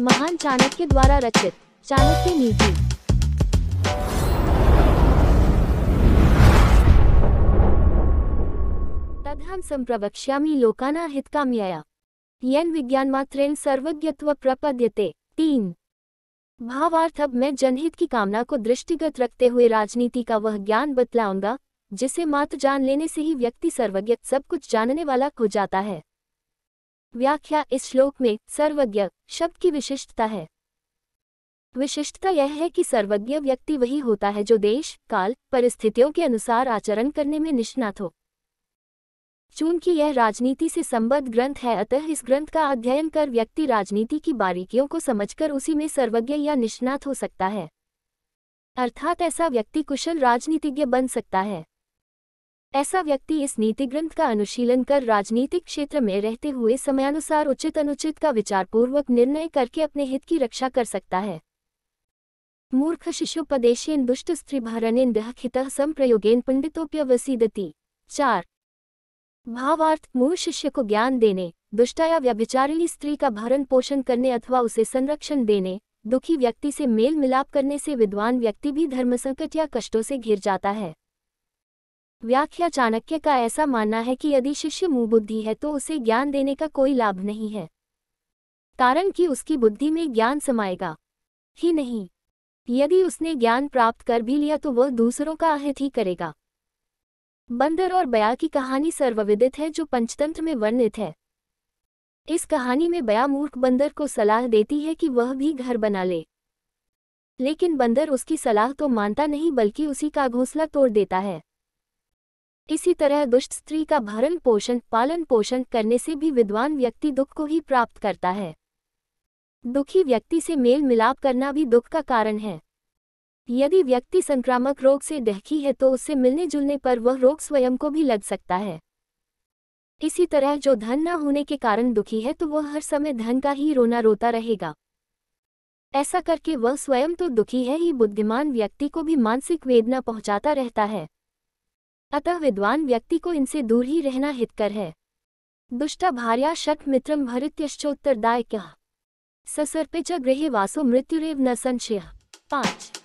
महान चाणक्य द्वारा रचित चाणक्य नीति तदहम संप्रवक्ष्यामी लोकाना हितकाम्यया यन विज्ञान मात्रेन सर्वज्ञत्व प्रपद्यते तीन भावार्थ अब मैं जनहित की कामना को दृष्टिगत रखते हुए राजनीति का वह ज्ञान बतलाऊंगा जिसे मात्र जान लेने से ही व्यक्ति सर्वज्ञ सब कुछ जानने वाला हो जाता है व्याख्या इस श्लोक में सर्वज्ञ शब्द की विशिष्टता है विशिष्टता यह है कि सर्वज्ञ व्यक्ति वही होता है जो देश काल परिस्थितियों के अनुसार आचरण करने में निष्णात हो चूंकि यह राजनीति से संबद्ध ग्रंथ है अतः इस ग्रंथ का अध्ययन कर व्यक्ति राजनीति की बारीकियों को समझकर उसी में सर्वज्ञ या निष्णात हो सकता है अर्थात ऐसा व्यक्ति कुशल राजनीतिज्ञ बन सकता है ऐसा व्यक्ति इस नीति ग्रंथ का अनुशीलन कर राजनीतिक क्षेत्र में रहते हुए समयानुसार उचित अनुचित का विचारपूर्वक निर्णय करके अपने हित की रक्षा कर सकता है मूर्ख शिशुपदेशन दुष्ट स्त्री भरणेन व्यहित संप्रयोगेन पंडितोप्यवसीदती चार भावार्थ मूल शिष्य को ज्ञान देने दुष्टा या व्यभिचारिणी स्त्री का भरण पोषण करने अथवा उसे संरक्षण देने दुखी व्यक्ति से मेल मिलाप करने से विद्वान व्यक्ति भी धर्म संकट या कष्टों से घिर जाता है व्याख्या चाणक्य का ऐसा मानना है कि यदि शिष्य बुद्धि है तो उसे ज्ञान देने का कोई लाभ नहीं है कारण कि उसकी बुद्धि में ज्ञान समाएगा ही नहीं यदि उसने ज्ञान प्राप्त कर भी लिया तो वह दूसरों का अहित ही करेगा बंदर और बया की कहानी सर्वविदित है जो पंचतंत्र में वर्णित है इस कहानी में बया मूर्ख बंदर को सलाह देती है कि वह भी घर बना ले लेकिन बंदर उसकी सलाह तो मानता नहीं बल्कि उसी का घोंसला तोड़ देता है इसी तरह दुष्ट स्त्री का भरण पोषण पालन पोषण करने से भी विद्वान व्यक्ति दुख को ही प्राप्त करता है दुखी व्यक्ति से मेल मिलाप करना भी दुख का कारण है यदि व्यक्ति संक्रामक रोग से डहकी है तो उससे मिलने जुलने पर वह रोग स्वयं को भी लग सकता है इसी तरह जो धन न होने के कारण दुखी है तो वह हर समय धन का ही रोना रोता रहेगा ऐसा करके वह स्वयं तो दुखी है ही बुद्धिमान व्यक्ति को भी मानसिक वेदना पहुंचाता रहता है अतः विद्वान व्यक्ति को इनसे दूर ही रहना हितकर है दुष्टा भार्या शक मित्रम भरित्यश्चोत्तरदाय क्या ससर्पिच गृह वासो मृत्युरेव न संशय पाँच